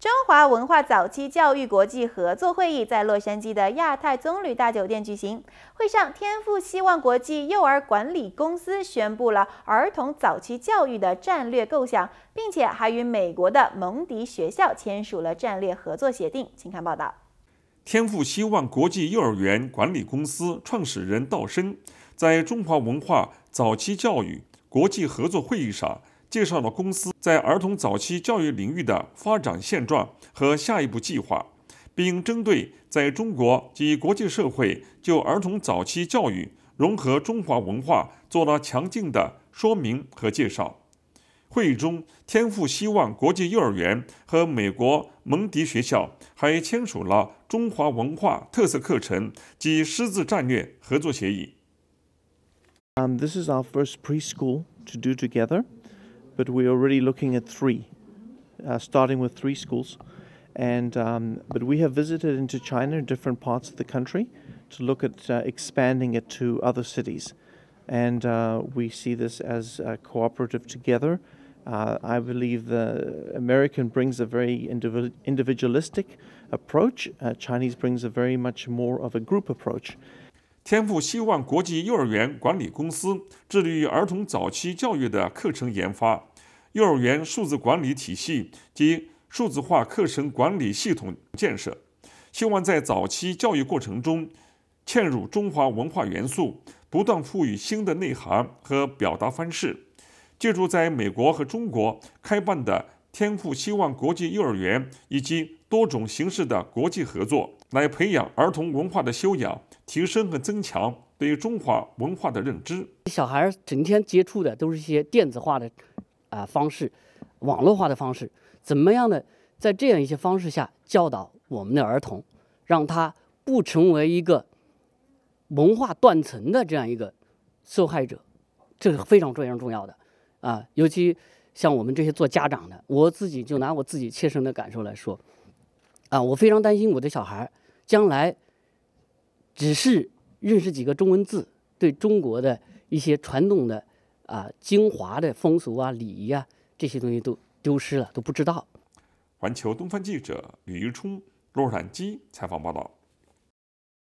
中华文化早期教育国际合作会议在洛杉矶的亚太棕榈大酒店举行。会上，天赋希望国际幼儿管理公司宣布了儿童早期教育的战略构想，并且还与美国的蒙迪学校签署了战略合作协定。请看报道。天赋希望国际幼儿园管理公司创始人道生在中华文化早期教育国际合作会议上。介绍了公司在儿童早期教育领域的发展现状和下一步计划，并针对在中国及国际社会就儿童早期教育融合中华文化做了详尽的说明和介绍。会议中，天赋希望国际幼儿园和美国蒙迪学校还签署了中华文化特色课程及师资战略合作协议。Um, t h i s is our first preschool to do together. but we're already looking at three, uh, starting with three schools. And um, but we have visited into China, different parts of the country, to look at uh, expanding it to other cities. And uh, we see this as uh, cooperative together. Uh, I believe the American brings a very individualistic approach. Uh, Chinese brings a very much more of a group approach. 天赋希望国际幼儿园管理公司致力于儿童早期教育的课程研发。幼儿园数字管理体系及数字化课程管理系统建设，希望在早期教育过程中嵌入中华文化元素，不断赋予新的内涵和表达方式。借助在美国和中国开办的天赋希望国际幼儿园以及多种形式的国际合作，来培养儿童文化的修养，提升和增强对中华文化的认知。小孩儿整天接触的都是一些电子化的。啊，方式，网络化的方式，怎么样的？在这样一些方式下教导我们的儿童，让他不成为一个文化断层的这样一个受害者，这是非常非常重要的。啊，尤其像我们这些做家长的，我自己就拿我自己切身的感受来说，啊，我非常担心我的小孩将来只是认识几个中文字，对中国的一些传统的。啊，精华的风俗啊、礼仪啊，这些东西都丢失了，都不知道。环球东方记者吕冲、洛杉基采访报道。